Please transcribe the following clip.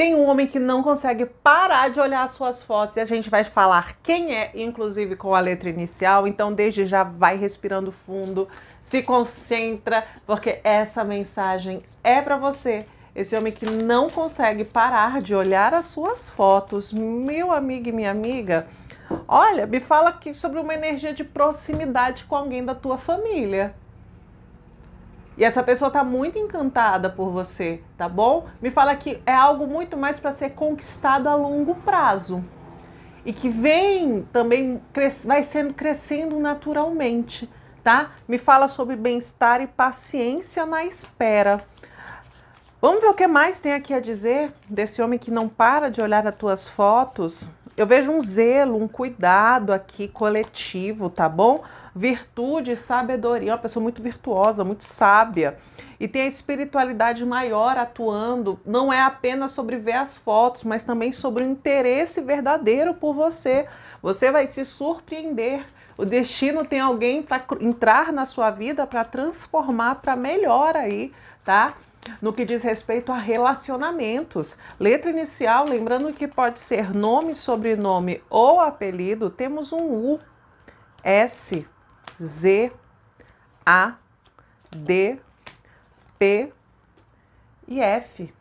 Tem um homem que não consegue parar de olhar suas fotos e a gente vai falar quem é, inclusive com a letra inicial. Então, desde já, vai respirando fundo, se concentra, porque essa mensagem é para você. Esse homem que não consegue parar de olhar as suas fotos, meu amigo e minha amiga. Olha, me fala aqui sobre uma energia de proximidade com alguém da tua família. E essa pessoa está muito encantada por você, tá bom? Me fala que é algo muito mais para ser conquistado a longo prazo. E que vem também, vai sendo crescendo naturalmente, tá? Me fala sobre bem-estar e paciência na espera. Vamos ver o que mais tem aqui a dizer desse homem que não para de olhar as tuas fotos, eu vejo um zelo, um cuidado aqui coletivo, tá bom? Virtude, sabedoria, é uma pessoa muito virtuosa, muito sábia. E tem a espiritualidade maior atuando, não é apenas sobre ver as fotos, mas também sobre o interesse verdadeiro por você. Você vai se surpreender. O destino tem alguém para entrar na sua vida para transformar para melhor aí, tá? no que diz respeito a relacionamentos. Letra inicial, lembrando que pode ser nome, sobrenome ou apelido, temos um U, S, Z, A, D, P e F.